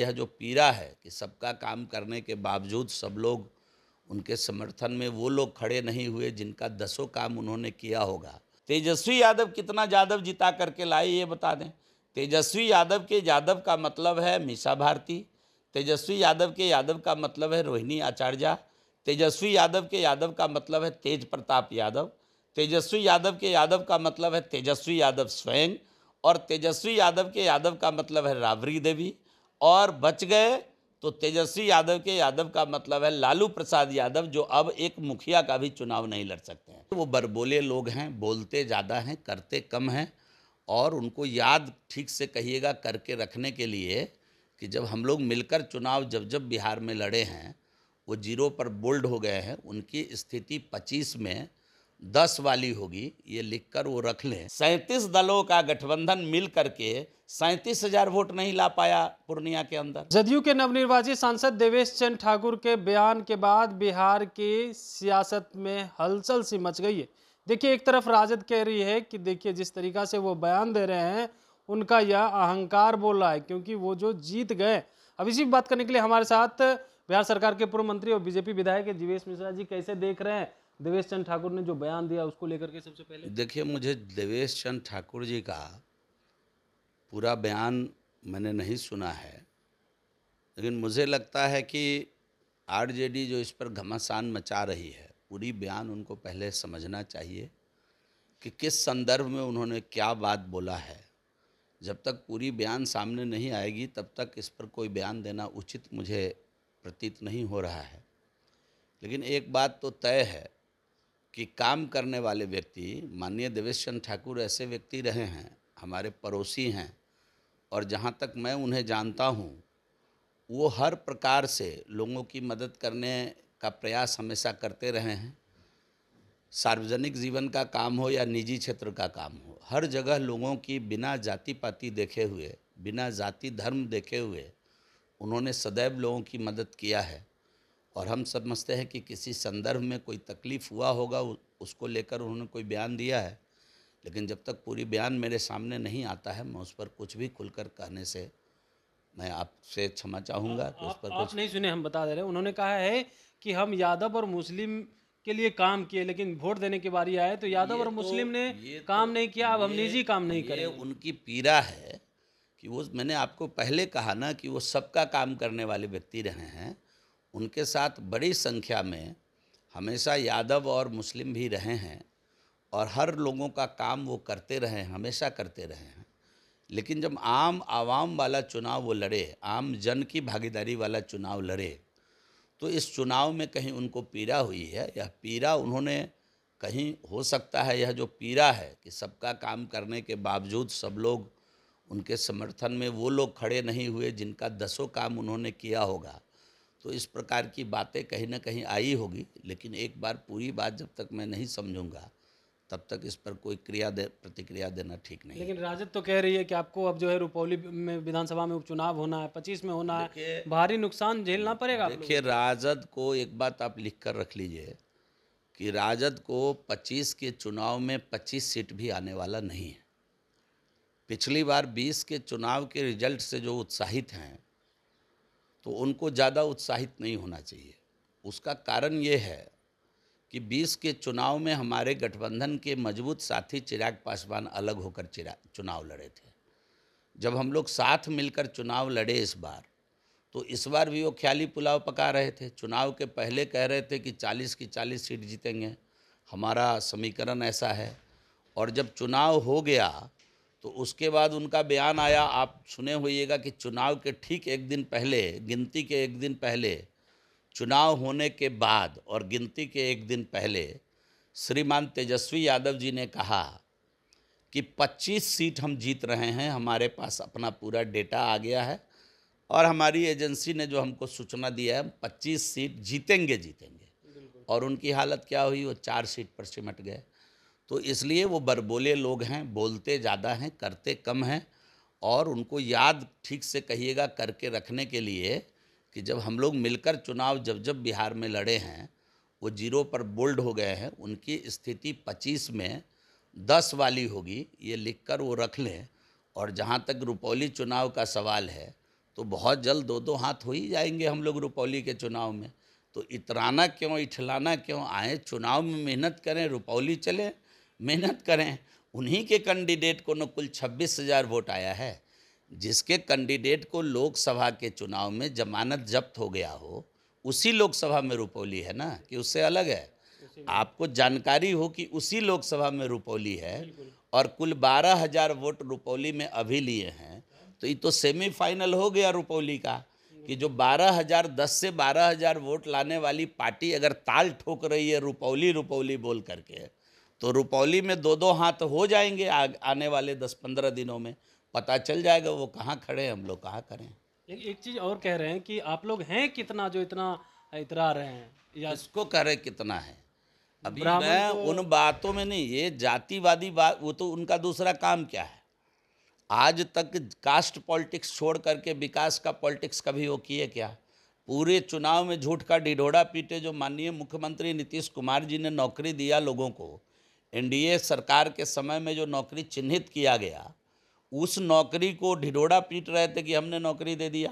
यह जो पीड़ा है कि सबका काम करने के बावजूद सब लोग उनके समर्थन में वो लोग खड़े नहीं हुए जिनका दसों काम उन्होंने किया होगा तेजस्वी यादव कितना यादव जिता करके लाए ये बता दें तेजस्वी यादव के यादव का मतलब है मीसा भारती तेजस्वी यादव के यादव का मतलब है रोहिणी आचार्य तेजस्वी यादव के यादव का मतलब है तेज प्रताप यादव तेजस्वी यादव के यादव का मतलब है तेजस्वी यादव स्वयं और तेजस्वी यादव के यादव का मतलब है राबरी देवी और बच गए तो तेजस्वी यादव के यादव का मतलब है लालू प्रसाद यादव जो अब एक मुखिया का भी चुनाव नहीं लड़ सकते हैं वो बरबोले लोग हैं बोलते ज़्यादा हैं करते कम हैं और उनको याद ठीक से कहिएगा करके रखने के लिए कि जब हम लोग मिलकर चुनाव जब जब बिहार में लड़े हैं वो जीरो पर बोल्ड हो गए हैं उनकी स्थिति 25 में दस वाली होगी ये लिखकर वो रख लें सैंतीस दलों का गठबंधन मिल करके सैंतीस हजार वोट नहीं ला पाया पूर्णिया के अंदर जदयू के नवनिर्वाचित सांसद देवेश चंद ठाकुर के बयान के बाद बिहार की सियासत में हलचल सी मच गई है देखिए एक तरफ राजद कह रही है कि देखिए जिस तरीका से वो बयान दे रहे हैं उनका यह अहंकार बोल रहा है क्योंकि वो जो जीत गए अब इसी बात करने के लिए हमारे साथ बिहार सरकार के पूर्व मंत्री और बीजेपी विधायक जीवेश मिश्रा जी कैसे देख रहे हैं देवेश चंद ठाकुर ने जो बयान दिया उसको लेकर के सबसे पहले देखिए मुझे देवेश चंद ठाकुर जी का पूरा बयान मैंने नहीं सुना है लेकिन मुझे लगता है कि आरजेडी जो इस पर घमासान मचा रही है पूरी बयान उनको पहले समझना चाहिए कि किस संदर्भ में उन्होंने क्या बात बोला है जब तक पूरी बयान सामने नहीं आएगी तब तक इस पर कोई बयान देना उचित मुझे प्रतीत नहीं हो रहा है लेकिन एक बात तो तय है कि काम करने वाले व्यक्ति माननीय देवेश ठाकुर ऐसे व्यक्ति रहे हैं हमारे पड़ोसी हैं और जहाँ तक मैं उन्हें जानता हूँ वो हर प्रकार से लोगों की मदद करने का प्रयास हमेशा करते रहे हैं सार्वजनिक जीवन का काम हो या निजी क्षेत्र का काम हो हर जगह लोगों की बिना जाति पाति देखे हुए बिना जाति धर्म देखे हुए उन्होंने सदैव लोगों की मदद किया है और हम समझते हैं कि किसी संदर्भ में कोई तकलीफ़ हुआ होगा उसको लेकर उन्होंने कोई बयान दिया है लेकिन जब तक पूरी बयान मेरे सामने नहीं आता है मैं उस पर कुछ भी खुलकर कहने से मैं आपसे क्षमा चाहूँगा कि उस पर आप कुछ नहीं सुने हम बता दे रहे हैं उन्होंने कहा है कि हम यादव और मुस्लिम के लिए काम किए लेकिन वोट देने के बारी आए तो यादव और तो- मुस्लिम ने तो काम नहीं किया अब हम निजी काम नहीं करें उनकी पीड़ा है कि वो मैंने आपको पहले कहा ना कि वो सबका काम करने वाले व्यक्ति रहे हैं उनके साथ बड़ी संख्या में हमेशा यादव और मुस्लिम भी रहे हैं और हर लोगों का काम वो करते रहे हैं हमेशा करते रहे हैं लेकिन जब आम आवाम वाला चुनाव वो लड़े आम जन की भागीदारी वाला चुनाव लड़े तो इस चुनाव में कहीं उनको पीड़ा हुई है यह पीड़ा उन्होंने कहीं हो सकता है यह जो पीड़ा है कि सबका काम करने के बावजूद सब लोग उनके समर्थन में वो लोग खड़े नहीं हुए जिनका दसों काम उन्होंने किया होगा तो इस प्रकार की बातें कहीं ना कहीं आई होगी लेकिन एक बार पूरी बात जब तक मैं नहीं समझूंगा तब तक इस पर कोई क्रिया दे प्रतिक्रिया देना ठीक नहीं लेकिन राजद तो कह रही है कि आपको अब जो है रुपौली में विधानसभा में उपचुनाव होना है पच्चीस में होना है भारी नुकसान झेलना पड़ेगा देखिए राजद को एक बात आप लिख कर रख लीजिए कि राजद को 25 के चुनाव में 25 सीट भी आने वाला नहीं है पिछली बार 20 के चुनाव के रिजल्ट से जो उत्साहित हैं तो उनको ज़्यादा उत्साहित नहीं होना चाहिए उसका कारण ये है कि 20 के चुनाव में हमारे गठबंधन के मजबूत साथी चिराग पासवान अलग होकर चिरा चुनाव लड़े थे जब हम लोग साथ मिलकर चुनाव लड़े इस बार तो इस बार भी वो ख्याली पुलाव पका रहे थे चुनाव के पहले कह रहे थे कि 40 की 40 सीट जीतेंगे हमारा समीकरण ऐसा है और जब चुनाव हो गया तो उसके बाद उनका बयान आया आप सुने होइएगा कि चुनाव के ठीक एक दिन पहले गिनती के एक दिन पहले चुनाव होने के बाद और गिनती के एक दिन पहले श्रीमान तेजस्वी यादव जी ने कहा कि 25 सीट हम जीत रहे हैं हमारे पास अपना पूरा डेटा आ गया है और हमारी एजेंसी ने जो हमको सूचना दिया है पच्चीस सीट जीतेंगे जीतेंगे और उनकी हालत क्या हुई वो चार सीट पर सिमट गए तो इसलिए वो बरबोले लोग हैं बोलते ज़्यादा हैं करते कम हैं और उनको याद ठीक से कहिएगा करके रखने के लिए कि जब हम लोग मिलकर चुनाव जब जब बिहार में लड़े हैं वो जीरो पर बोल्ड हो गए हैं उनकी स्थिति पच्चीस में दस वाली होगी ये लिखकर वो रख लें और जहाँ तक रुपौली चुनाव का सवाल है तो बहुत जल्द दो दो हाथ हो ही जाएंगे हम लोग रुपौली के चुनाव में तो इतराना क्यों इठलाना क्यों आए चुनाव में मेहनत करें रुपौली चलें मेहनत करें उन्हीं के कैंडिडेट को न कुल छब्बीस हज़ार वोट आया है जिसके कैंडिडेट को लोकसभा के चुनाव में जमानत जब्त हो गया हो उसी लोकसभा में रुपौली है ना कि उससे अलग है आपको जानकारी हो कि उसी लोकसभा में रुपौली है और कुल बारह हज़ार वोट रुपौली में अभी लिए हैं तो ये तो सेमीफाइनल हो गया रुपौली का कि जो बारह हज़ार दस से बारह हज़ार वोट लाने वाली पार्टी अगर ताल ठोक रही है रुपौली रुपौली बोल करके तो रुपौली में दो दो हाथ हो जाएंगे आ, आने वाले दस पंद्रह दिनों में पता चल जाएगा वो कहाँ खड़े हैं हम लोग कहाँ करें एक चीज़ और कह रहे हैं कि आप लोग हैं कितना जो इतना इतरा रहे हैं या इसको कह रहे कितना है अभी मैं उन बातों में नहीं ये जातिवादी बात वो तो उनका दूसरा काम क्या है आज तक कास्ट पॉलिटिक्स छोड़ करके विकास का पॉलिटिक्स कभी वो किए क्या पूरे चुनाव में झूठ का डिढोड़ा पीटे जो माननीय मुख्यमंत्री नीतीश कुमार जी ने नौकरी दिया लोगों को एनडीए सरकार के समय में जो नौकरी चिन्हित किया गया उस नौकरी को ढिडोड़ा पीट रहे थे कि हमने नौकरी दे दिया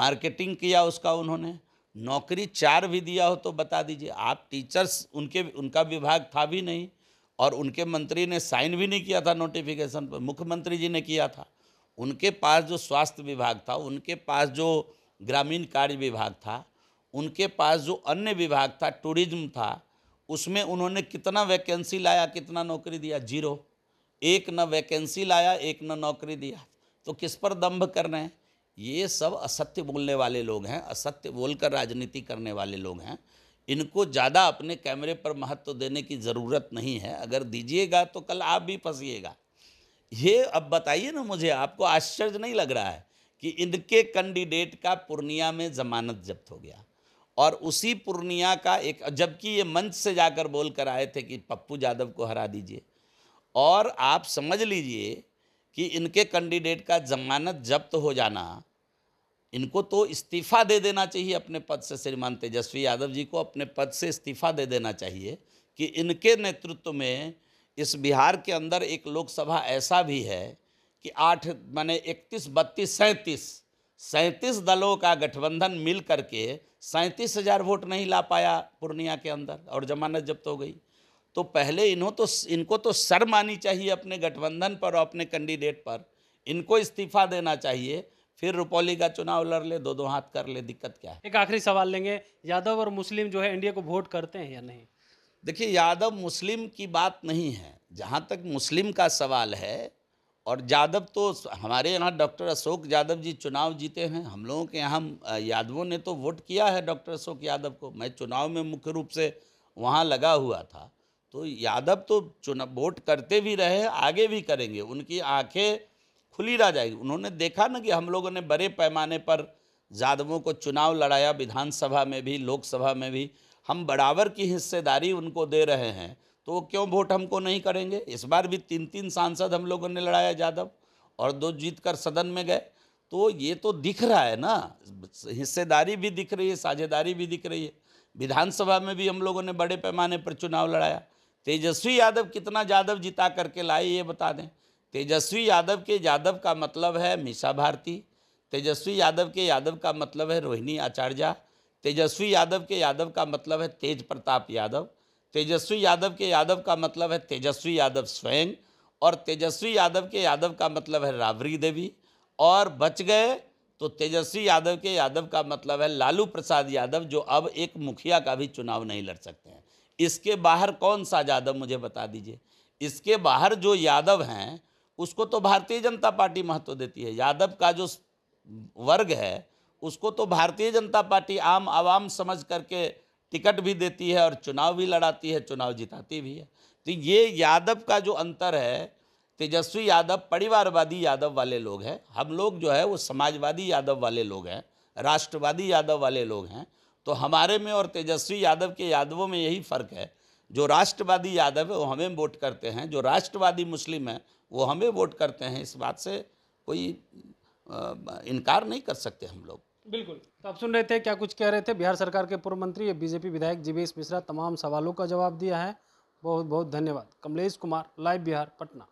मार्केटिंग किया उसका उन्होंने नौकरी चार भी दिया हो तो बता दीजिए आप टीचर्स उनके उनका विभाग था भी नहीं और उनके मंत्री ने साइन भी नहीं किया था नोटिफिकेशन पर मुख्यमंत्री जी ने किया था उनके पास जो स्वास्थ्य विभाग था उनके पास जो ग्रामीण कार्य विभाग था उनके पास जो अन्य विभाग था टूरिज्म था उसमें उन्होंने कितना वैकेंसी लाया कितना नौकरी दिया जीरो एक न वैकेंसी लाया एक न नौकरी दिया तो किस पर दम्भ कर रहे हैं ये सब असत्य बोलने वाले लोग हैं असत्य बोलकर राजनीति करने वाले लोग हैं इनको ज़्यादा अपने कैमरे पर महत्व देने की ज़रूरत नहीं है अगर दीजिएगा तो कल आप भी फंसीएगा ये अब बताइए ना मुझे आपको आश्चर्य नहीं लग रहा है कि इनके कैंडिडेट का पूर्णिया में जमानत जब्त हो गया और उसी पूर्णिया का एक जबकि ये मंच से जाकर बोल कर आए थे कि पप्पू यादव को हरा दीजिए और आप समझ लीजिए कि इनके कैंडिडेट का जमानत जब्त हो जाना इनको तो इस्तीफ़ा दे देना चाहिए अपने पद से श्रीमान तेजस्वी यादव जी को अपने पद से इस्तीफ़ा दे देना चाहिए कि इनके नेतृत्व में इस बिहार के अंदर एक लोकसभा ऐसा भी है कि आठ माने इकतीस बत्तीस सैंतीस सैंतीस दलों का गठबंधन मिल करके सैंतीस हज़ार वोट नहीं ला पाया पूर्णिया के अंदर और जमानत जब्त हो गई तो पहले इन्हों तो इनको तो शर्म आनी चाहिए अपने गठबंधन पर और अपने कैंडिडेट पर इनको इस्तीफा देना चाहिए फिर रुपौली का चुनाव लड़ ले दो दो हाथ कर ले दिक्कत क्या है एक आखिरी सवाल लेंगे यादव और मुस्लिम जो है इंडिया को वोट करते हैं या नहीं देखिए यादव मुस्लिम की बात नहीं है जहाँ तक मुस्लिम का सवाल है और यादव तो हमारे यहाँ डॉक्टर अशोक यादव जी चुनाव जीते हैं हम लोगों के यहाँ यादवों ने तो वोट किया है डॉक्टर अशोक यादव को मैं चुनाव में मुख्य रूप से वहाँ लगा हुआ था तो यादव तो चुनाव वोट करते भी रहे आगे भी करेंगे उनकी आंखें खुली रह जाएगी उन्होंने देखा ना कि हम लोगों ने बड़े पैमाने पर यादवों को चुनाव लड़ाया विधानसभा में भी लोकसभा में भी हम बराबर की हिस्सेदारी उनको दे रहे हैं तो वो क्यों वोट हमको नहीं करेंगे इस बार भी तीन तीन सांसद हम लोगों ने लड़ाया यादव और दो जीत कर सदन में गए तो ये तो दिख रहा है ना हिस्सेदारी भी दिख रही है साझेदारी भी दिख रही है विधानसभा में भी हम लोगों ने बड़े पैमाने पर चुनाव लड़ाया तेजस्वी यादव कितना यादव जिता करके लाए ये बता दें तेजस्वी यादव के यादव का मतलब है मीसा भारती तेजस्वी यादव के यादव का मतलब है रोहिणी आचार्य तेजस्वी यादव के यादव का मतलब है तेज प्रताप यादव तेजस्वी यादव के यादव का मतलब है तेजस्वी यादव स्वयं और तेजस्वी यादव के यादव का मतलब है राबरी देवी और बच गए तो तेजस्वी यादव के यादव का मतलब है लालू प्रसाद यादव जो अब एक मुखिया का भी चुनाव नहीं लड़ सकते हैं इसके बाहर कौन सा यादव मुझे बता दीजिए इसके बाहर जो यादव हैं उसको तो भारतीय जनता पार्टी महत्व देती है यादव का जो वर्ग है उसको तो भारतीय जनता पार्टी आम आवाम समझ करके टिकट भी देती है और चुनाव भी लड़ाती है चुनाव जिताती भी है तो ये यादव का जो अंतर है तेजस्वी यादव परिवारवादी यादव वाले लोग हैं हम लोग जो है वो समाजवादी यादव वाले लोग हैं राष्ट्रवादी यादव वाले लोग हैं तो हमारे में और तेजस्वी यादव के यादवों में यही फ़र्क है जो राष्ट्रवादी यादव है वो हमें वोट करते हैं जो राष्ट्रवादी मुस्लिम है वो हमें वोट करते हैं इस बात से कोई इनकार नहीं कर सकते हम लोग बिल्कुल तो आप सुन रहे थे क्या कुछ कह रहे थे बिहार सरकार के पूर्व मंत्री बीजेपी विधायक जीवेश मिश्रा तमाम सवालों का जवाब दिया है बहुत बहुत धन्यवाद कमलेश कुमार लाइव बिहार पटना